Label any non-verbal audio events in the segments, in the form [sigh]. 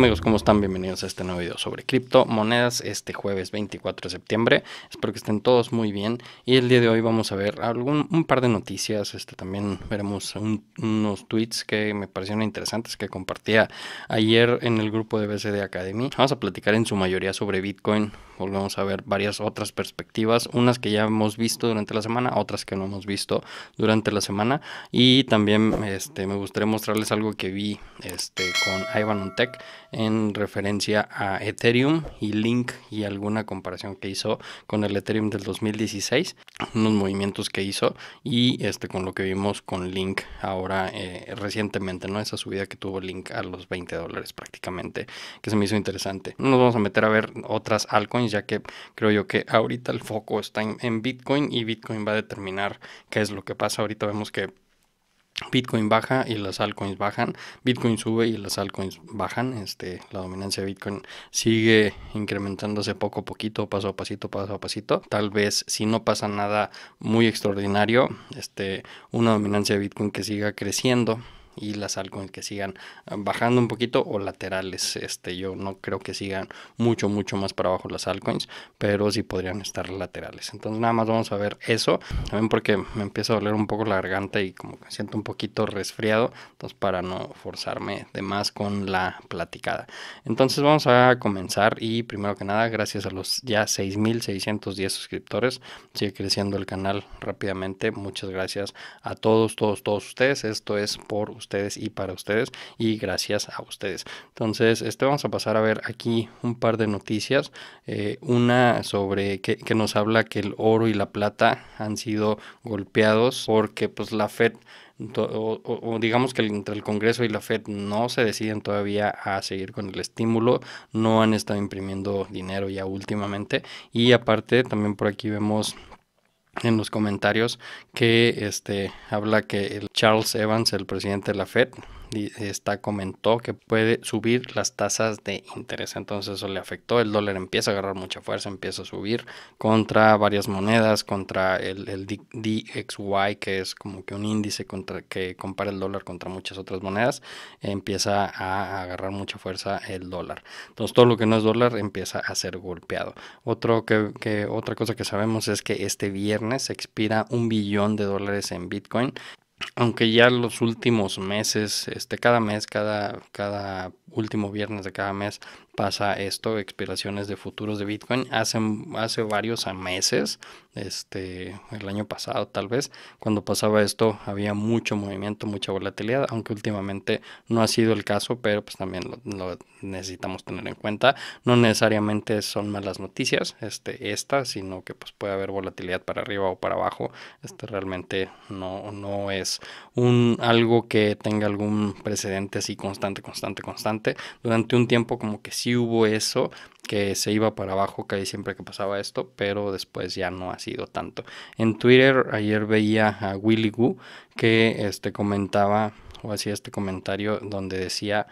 amigos? ¿Cómo están? Bienvenidos a este nuevo video sobre criptomonedas este jueves 24 de septiembre. Espero que estén todos muy bien y el día de hoy vamos a ver algún, un par de noticias. Este, también veremos unos tweets que me parecieron interesantes que compartía ayer en el grupo de BCD Academy. Vamos a platicar en su mayoría sobre Bitcoin. Volvemos a ver varias otras perspectivas, unas que ya hemos visto durante la semana, otras que no hemos visto durante la semana. Y también este, me gustaría mostrarles algo que vi este, con Ivan Tech en referencia a Ethereum y Link y alguna comparación que hizo con el Ethereum del 2016, unos movimientos que hizo y este con lo que vimos con Link ahora eh, recientemente, ¿no? Esa subida que tuvo Link a los 20 dólares prácticamente, que se me hizo interesante. Nos vamos a meter a ver otras altcoins ya que creo yo que ahorita el foco está en Bitcoin y Bitcoin va a determinar qué es lo que pasa. Ahorita vemos que Bitcoin baja y las altcoins bajan, Bitcoin sube y las altcoins bajan, este, la dominancia de Bitcoin sigue incrementándose poco a poquito, paso a pasito, paso a pasito. Tal vez si no pasa nada muy extraordinario, este, una dominancia de Bitcoin que siga creciendo y las altcoins que sigan eh, bajando un poquito o laterales. Este, yo no creo que sigan mucho, mucho más para abajo las altcoins, pero sí podrían estar laterales. Entonces nada más vamos a ver eso. También porque me empieza a doler un poco la garganta y como que siento un poquito resfriado. Entonces para no forzarme de más con la platicada. Entonces vamos a comenzar y primero que nada, gracias a los ya 6.610 suscriptores. Sigue creciendo el canal rápidamente. Muchas gracias a todos, todos, todos ustedes. Esto es por ustedes y para ustedes y gracias a ustedes. Entonces, este vamos a pasar a ver aquí un par de noticias. Eh, una sobre que, nos habla que el oro y la plata han sido golpeados porque pues la Fed o, digamos que entre el Congreso y la Fed no se deciden todavía a seguir con el estímulo, no han estado imprimiendo dinero ya últimamente y aparte también por aquí vemos en los comentarios que este, habla que el Charles Evans, el presidente de la Fed, comentó que puede subir las tasas de interés. Entonces eso le afectó. El dólar empieza a agarrar mucha fuerza, empieza a subir contra varias monedas, contra el, el DXY, que es como que un índice contra, que compara el dólar contra muchas otras monedas. Empieza a agarrar mucha fuerza el dólar. Entonces todo lo que no es dólar empieza a ser golpeado. Otro que, otra cosa que sabemos es que este viernes expira un billón de dólares en Bitcoin aunque ya los últimos meses, este, cada mes, cada, cada último viernes de cada mes, pasa esto, expiraciones de futuros de Bitcoin. Hace, hace varios meses, este, el año pasado tal vez, cuando pasaba esto había mucho movimiento, mucha volatilidad, aunque últimamente no ha sido el caso, pero pues también lo, necesitamos tener en cuenta. No necesariamente son malas noticias, este, esta, sino que pues puede haber volatilidad para arriba o para abajo. Este realmente no, no es un algo que tenga algún precedente así constante, constante, constante. Durante un tiempo como que sí hubo eso, que se iba para abajo casi siempre que pasaba esto, pero después ya no ha sido tanto. En Twitter ayer veía a Willy Gu que este comentaba o hacía este comentario donde decía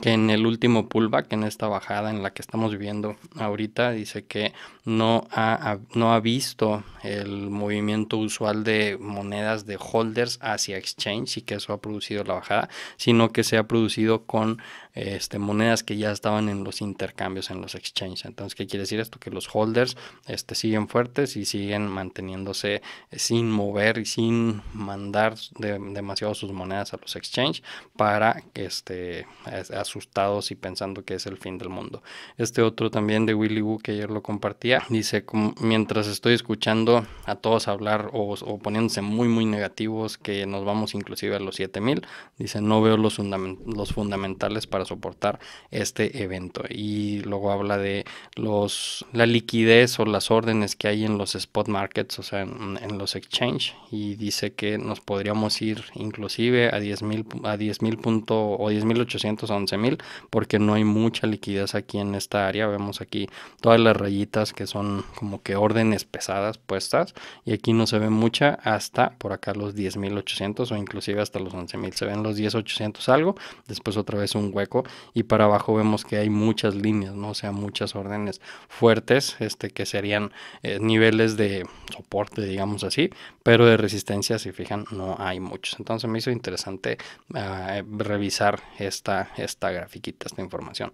que en el último pullback, en esta bajada en la que estamos viviendo ahorita, dice que no ha, no ha visto el movimiento usual de monedas de holders hacia exchange y que eso ha producido la bajada, sino que se ha producido con este, monedas que ya estaban en los intercambios en los exchanges. Entonces, ¿qué quiere decir esto? Que los holders este, siguen fuertes y siguen manteniéndose sin mover y sin mandar demasiado sus monedas a los exchange para que este, asustados y pensando que es el fin del mundo. Este otro también de Willy Woo que ayer lo compartía, dice, mientras estoy escuchando a todos hablar o, poniéndose muy muy negativos que nos vamos inclusive a los 7000, dice, no veo los, los fundamentales para soportar este evento. Y luego habla de los, la liquidez o las órdenes que hay en los spot markets, o sea, en, los exchange, y dice que nos podríamos ir inclusive a 10.000 a punto o 10.800 a mil porque no hay mucha liquidez aquí en esta área. Vemos aquí todas las rayitas que son como que órdenes pesadas puestas y aquí no se ve mucha hasta por acá los 10.800 o inclusive hasta los 11.000. Se ven los 10.800 algo, después otra vez un hueco y para abajo vemos que hay muchas líneas, ¿no? o sea, muchas órdenes fuertes este, que serían eh, niveles de soporte, digamos así, pero de resistencia, si fijan, no hay muchos. Entonces me hizo interesante ah, revisar esta, esta esta grafiquita, esta información.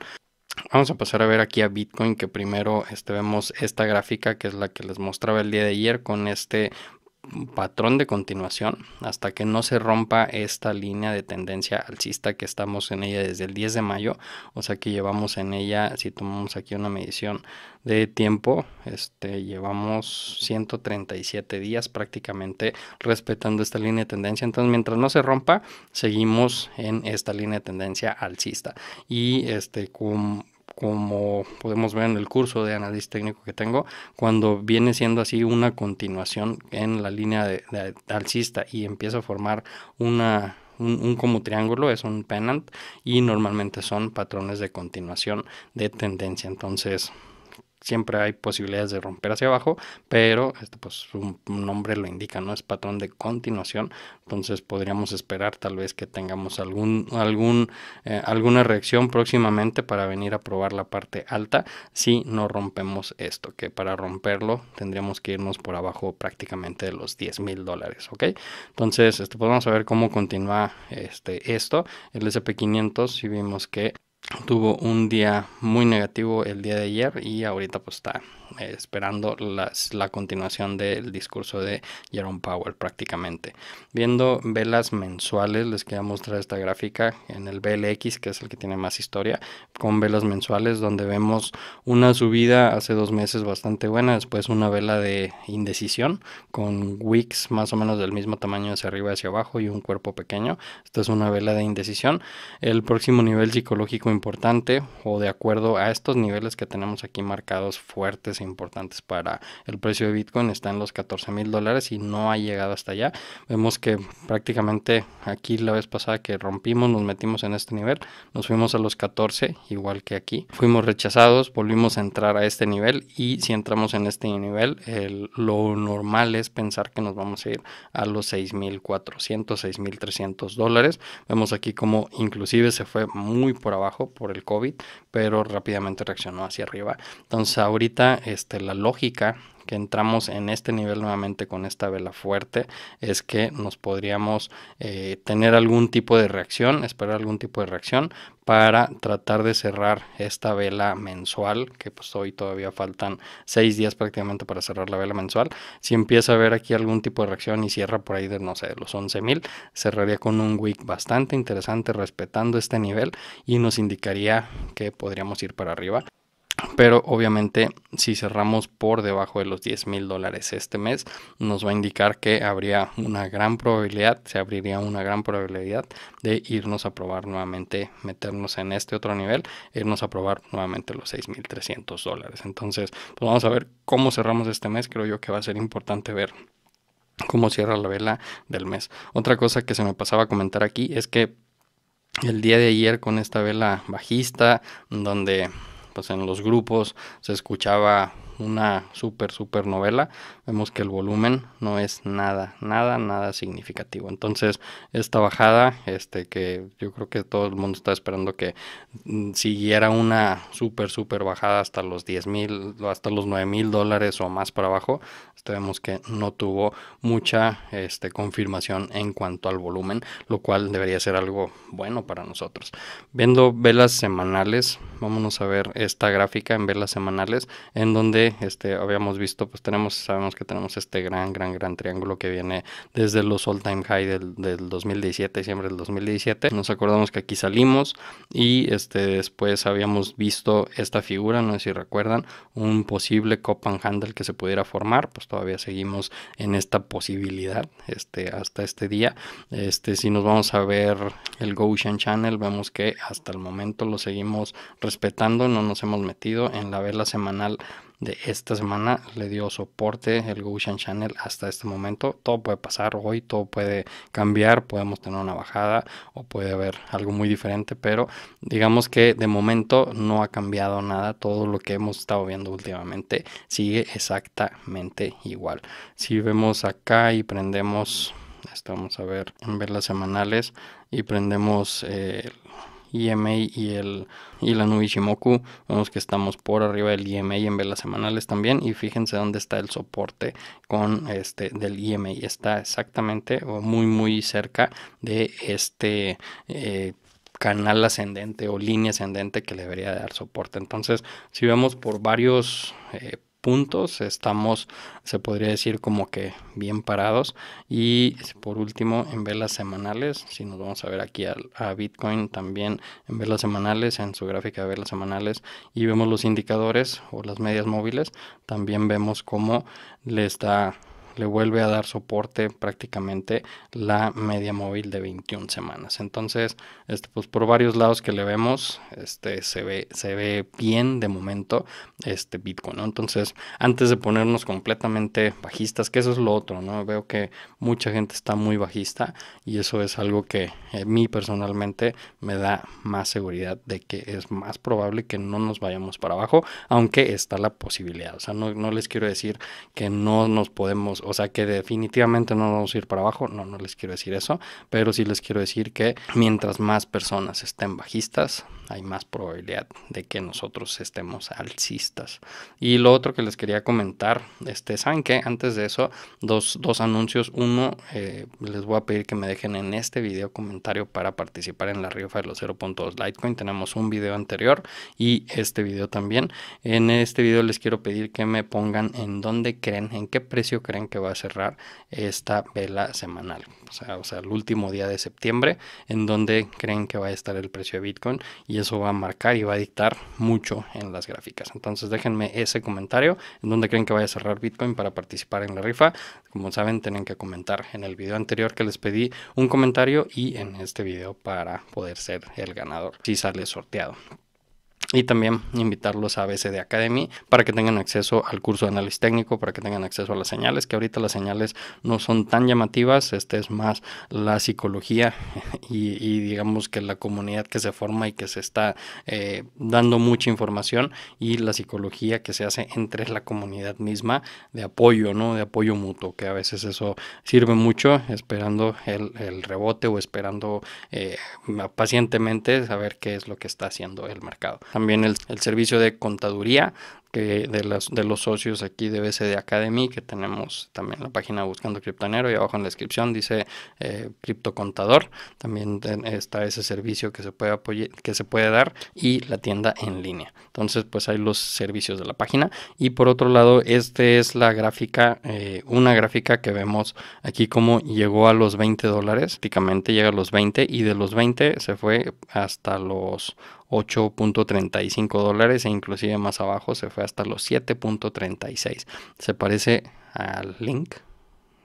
Vamos a pasar a ver aquí a Bitcoin que primero este, vemos esta gráfica que es la que les mostraba el día de ayer con este patrón de continuación hasta que no se rompa esta línea de tendencia alcista que estamos en ella desde el 10 de mayo o sea que llevamos en ella si tomamos aquí una medición de tiempo este llevamos 137 días prácticamente respetando esta línea de tendencia entonces mientras no se rompa seguimos en esta línea de tendencia alcista y este con como podemos ver en el curso de análisis técnico que tengo, cuando viene siendo así una continuación en la línea de, alcista y empieza a formar una, un, un, como triángulo, es un pennant y normalmente son patrones de continuación de tendencia. Entonces, siempre hay posibilidades de romper hacia abajo, pero este, pues un nombre lo indica, ¿no? Es patrón de continuación, entonces podríamos esperar tal vez que tengamos algún, algún, eh, alguna reacción próximamente para venir a probar la parte alta si no rompemos esto, que para romperlo tendríamos que irnos por abajo prácticamente de los 10 mil dólares, ¿ok? Entonces, esto podemos pues, ver cómo continúa este, esto. El SP500, si vimos que tuvo un día muy negativo el día de ayer y ahorita pues está eh, esperando la continuación del discurso de Jerome Powell prácticamente. Viendo velas mensuales, les quería mostrar esta gráfica en el BLX, que es el que tiene más historia, con velas mensuales donde vemos una subida hace dos meses bastante buena, después una vela de indecisión con wicks más o menos del mismo tamaño hacia arriba y hacia abajo y un cuerpo pequeño. Esta es una vela de indecisión. El próximo nivel psicológico importante o de acuerdo a estos niveles que tenemos aquí marcados fuertes e importantes para el precio de Bitcoin está en los 14 mil dólares y no ha llegado hasta allá. Vemos que prácticamente aquí la vez pasada que rompimos nos metimos en este nivel, nos fuimos a los 14 igual que aquí. Fuimos rechazados, volvimos a entrar a este nivel y si entramos en este nivel lo normal es pensar que nos vamos a ir a los 6 mil 6.400, 6.300 dólares. Vemos aquí como inclusive se fue muy por abajo por el COVID, pero rápidamente reaccionó hacia arriba. Entonces ahorita este, la lógica que entramos en este nivel nuevamente con esta vela fuerte es que nos podríamos eh, tener algún tipo de reacción, esperar algún tipo de reacción para tratar de cerrar esta vela mensual, que pues hoy todavía faltan seis días prácticamente para cerrar la vela mensual. Si empieza a ver aquí algún tipo de reacción y cierra por ahí de, no sé, de los 11.000, cerraría con un wick bastante interesante respetando este nivel y nos indicaría que podríamos ir para arriba pero obviamente si cerramos por debajo de los 10 mil dólares este mes nos va a indicar que habría una gran probabilidad se abriría una gran probabilidad de irnos a probar nuevamente meternos en este otro nivel irnos a probar nuevamente los 6.300 dólares entonces pues vamos a ver cómo cerramos este mes creo yo que va a ser importante ver cómo cierra la vela del mes otra cosa que se me pasaba a comentar aquí es que el día de ayer con esta vela bajista donde pues en los grupos se escuchaba una súper, súper novela, vemos que el volumen no es nada, nada, nada significativo. Entonces, esta bajada, este que yo creo que todo el mundo está esperando que mm, siguiera una súper, súper bajada hasta los 10 mil, hasta los 9 mil dólares o más para abajo, este, vemos que no tuvo mucha este, confirmación en cuanto al volumen, lo cual debería ser algo bueno para nosotros. Viendo velas semanales, vámonos a ver esta gráfica en velas semanales, en donde este, habíamos visto, pues tenemos, sabemos, que tenemos este gran, gran, gran triángulo que viene desde los all time high del, 2017, diciembre del 2017. Nos acordamos que aquí salimos y este, después habíamos visto esta figura, no sé si recuerdan, un posible cop handle que se pudiera formar, pues todavía seguimos en esta posibilidad este, hasta este día. Este, si nos vamos a ver el Goshen Channel, vemos que hasta el momento lo seguimos respetando, no nos hemos metido en la vela semanal de esta semana le dio soporte el Gushan Channel hasta este momento. Todo puede pasar hoy, todo puede cambiar, podemos tener una bajada o puede haber algo muy diferente, pero digamos que de momento no ha cambiado nada. Todo lo que hemos estado viendo últimamente sigue exactamente igual. Si vemos acá y prendemos, estamos a ver, en ver las semanales y prendemos IMA e y el y la Nubishimoku, vemos que estamos por arriba del IMA e en velas semanales también y fíjense dónde está el soporte con este del IMA, e está exactamente o muy muy cerca de este eh, canal ascendente o línea ascendente que le debería dar soporte. Entonces, si vemos por varios eh, puntos. Estamos, se podría decir, como que bien parados. Y por último, en velas semanales, si nos vamos a ver aquí a, Bitcoin también en velas semanales, en su gráfica de velas semanales, y vemos los indicadores o las medias móviles, también vemos cómo le está le vuelve a dar soporte prácticamente la media móvil de 21 semanas. Entonces, este, pues por varios lados que le vemos, este, se, ve, se ve bien de momento este Bitcoin, Entonces, antes de ponernos completamente bajistas, que eso es lo otro, ¿no? Veo que mucha gente está muy bajista y eso es algo que eh, a mí personalmente me da más seguridad de que es más probable que no nos vayamos para abajo, aunque está la posibilidad. O sea, no, no les quiero decir que no nos podemos o sea que definitivamente no vamos a ir para abajo, no, no les quiero decir eso, pero sí les quiero decir que mientras más personas estén bajistas, hay más probabilidad de que nosotros estemos alcistas. Y lo otro que les quería comentar, este, saben que antes de eso, dos, anuncios. Uno, eh, les voy a pedir que me dejen en este video comentario para participar en la rifa de los 0.2 Litecoin. Tenemos un video anterior y este video también. En este video les quiero pedir que me pongan en dónde creen, en qué precio creen que va a cerrar esta vela semanal. O sea, o sea, el último día de septiembre en donde creen que va a estar el precio de Bitcoin y eso va a marcar y va a dictar mucho en las gráficas. Entonces déjenme ese comentario en donde creen que vaya a cerrar Bitcoin para participar en la rifa. Como saben, tienen que comentar en el video anterior que les pedí un comentario y en este video para poder ser el ganador si sale sorteado y también invitarlos a BCD Academy para que tengan acceso al curso de análisis técnico, para que tengan acceso a las señales, que ahorita las señales no son tan llamativas, este es más la psicología [laughs] y, digamos que la comunidad que se forma y que se está eh, dando mucha información y la psicología que se hace entre la comunidad misma de apoyo, ¿no? De apoyo mutuo, que a veces eso sirve mucho esperando el, rebote o esperando eh, pacientemente saber qué es lo que está haciendo el mercado también el, el servicio de contaduría de, las, de los socios aquí de BCD Academy, que tenemos también la página Buscando Criptonero y abajo en la descripción dice eh, cripto contador También está ese servicio que se, puede que se puede dar y la tienda en línea. Entonces, pues hay los servicios de la página. Y por otro lado, esta es la gráfica, eh, una gráfica que vemos aquí como llegó a los 20 dólares, prácticamente llega a los 20 y de los 20 se fue hasta los 8.35 dólares e inclusive más abajo se fue hasta los 7.36. Se parece al Link.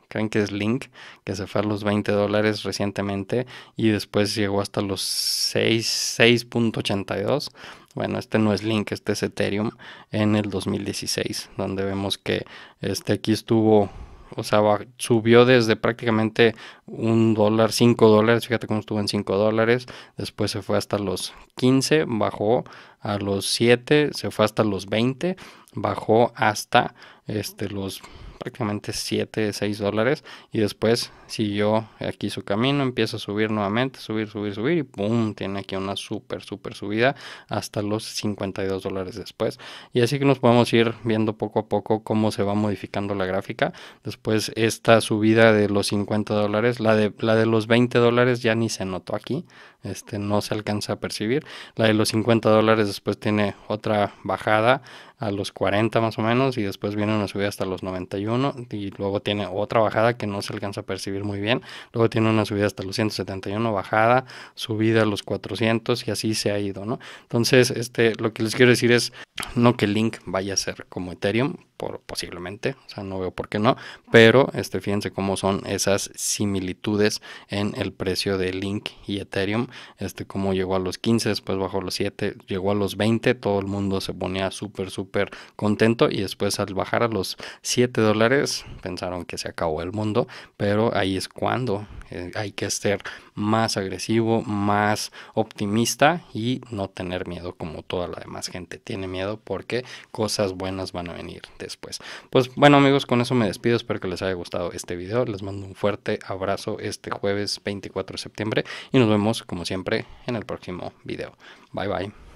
Creen que es Link, que se fue a los 20 dólares recientemente y después llegó hasta los 6.82. bueno, este no es Link, este es Ethereum en el 2016, donde vemos que este aquí estuvo o sea, subió desde prácticamente un dólar, cinco dólares. Fíjate cómo estuvo en cinco dólares. Después se fue hasta los 15, bajó a los 7, se fue hasta los 20, bajó hasta este, los prácticamente 7, 6 dólares y después siguió aquí su camino, empieza a subir nuevamente, subir, subir, subir y ¡pum! Tiene aquí una súper, súper subida hasta los 52 dólares después. Y así que nos podemos ir viendo poco a poco cómo se va modificando la gráfica. Después esta subida de los 50 dólares, la de, la de los 20 dólares ya ni se notó aquí, este, no se alcanza a percibir. La de los 50 dólares después tiene otra bajada a los 40 más o menos y después viene una subida hasta los 91 y luego tiene otra bajada que no se alcanza a percibir muy bien, luego tiene una subida hasta los 171, bajada, subida a los 400 y así se ha ido, ¿no? Entonces, este, lo que les quiero decir es, no que Link vaya a ser como Ethereum, por, posiblemente, o sea, no veo por qué no, pero este, fíjense cómo son esas similitudes en el precio de Link y Ethereum, este, cómo llegó a los 15, después bajó a los 7, llegó a los 20, todo el mundo se ponía súper, súper contento y después al bajar a los 7 dólares pensaron que se acabó el mundo, pero ahí es cuando eh, hay que ser más agresivo, más optimista y no tener miedo como toda la demás gente tiene miedo porque cosas buenas van a venir después. Pues bueno amigos, con eso me despido, espero que les haya gustado este video, les mando un fuerte abrazo este jueves 24 de septiembre y nos vemos como siempre en el próximo video. Bye bye.